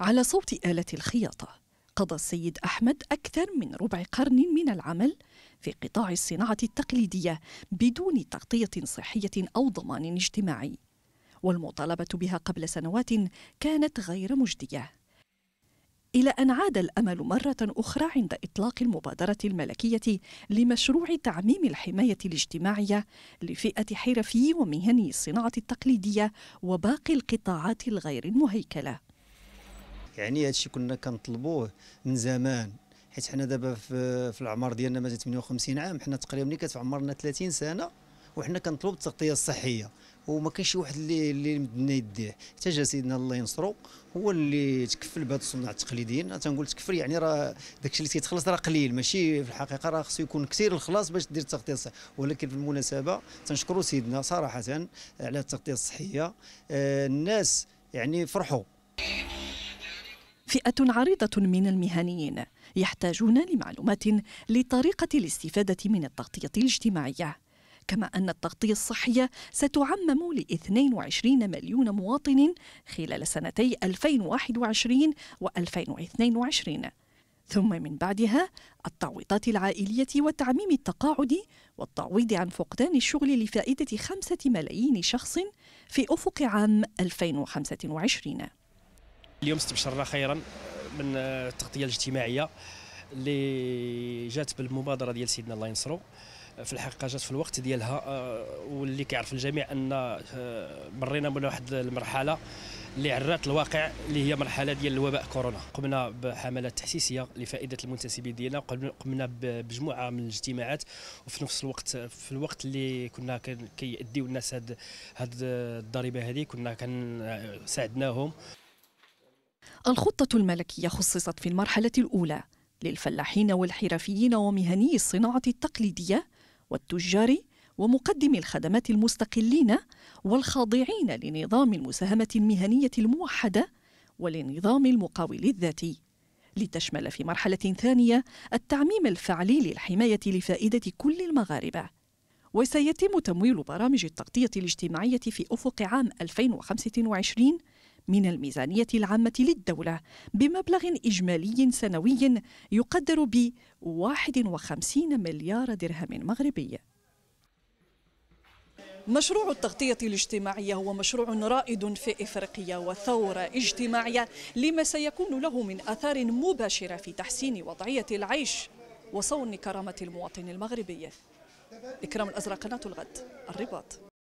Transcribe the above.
على صوت آلة الخياطة قضى السيد أحمد أكثر من ربع قرن من العمل في قطاع الصناعة التقليدية بدون تغطية صحية أو ضمان اجتماعي والمطالبة بها قبل سنوات كانت غير مجدية إلى أن عاد الأمل مرة أخرى عند إطلاق المبادرة الملكية لمشروع تعميم الحماية الاجتماعية لفئة حرفي ومهني الصناعة التقليدية وباقي القطاعات الغير المهيكلة يعني هذا الشيء كنا كنطلبوه من زمان حيت حنا دابا في, في العمر ديالنا مازال 58 عام حنا تقريبا اللي كتبقى عمرنا 30 سنه وحنا كنطلبوا التغطيه الصحيه وما كانش شي واحد اللي اللي مدنا يديه حتى جا سيدنا الله ينصرو هو اللي تكفل بهاد الصناع التقليديين تنقول تكفل يعني راه داكشي اللي تيتخلص راه قليل ماشي في الحقيقه راه خصو يكون كثير الخلاص باش دير التغطيه الصحيه ولكن بالمناسبه تنشكروا سيدنا صراحه على التغطيه الصحيه آه الناس يعني فرحوا فئة عريضة من المهنيين يحتاجون لمعلومات لطريقة الاستفادة من التغطية الاجتماعية كما أن التغطية الصحية ستعمم ل 22 مليون مواطن خلال سنتي 2021 و 2022 ثم من بعدها التعويضات العائلية وتعميم التقاعد والتعويض عن فقدان الشغل لفائدة خمسة ملايين شخص في أفق عام 2025 اليوم استبشرنا خيرا من التغطيه الاجتماعيه اللي جات بالمبادره ديال سيدنا الله ينصرو في الحقيقه جات في الوقت ديالها آه، واللي كيعرف الجميع ان آه، مرينا من واحد المرحله اللي عرات الواقع اللي هي مرحله ديال الوباء كورونا قمنا بحملات تحسيسيه لفائده المنتسبين ديالنا قمنا بمجموعه من الاجتماعات وفي نفس الوقت في الوقت اللي كنا كيأديو الناس هاد هاد الضريبه هذه كنا كنساعدناهم الخطة الملكية خصصت في المرحلة الأولى للفلاحين والحرفيين ومهني الصناعة التقليدية والتجار ومقدمي الخدمات المستقلين والخاضعين لنظام المساهمة المهنية الموحدة ولنظام المقاول الذاتي لتشمل في مرحلة ثانية التعميم الفعلي للحماية لفائدة كل المغاربة وسيتم تمويل برامج التغطية الاجتماعية في أفق عام 2025 من الميزانية العامة للدولة بمبلغ إجمالي سنوي يقدر ب 51 مليار درهم مغربي مشروع التغطية الاجتماعية هو مشروع رائد في إفريقيا وثورة اجتماعية لما سيكون له من أثار مباشرة في تحسين وضعية العيش وصون كرامة المواطن المغربي إكرام الأزرق قناة الغد الرباط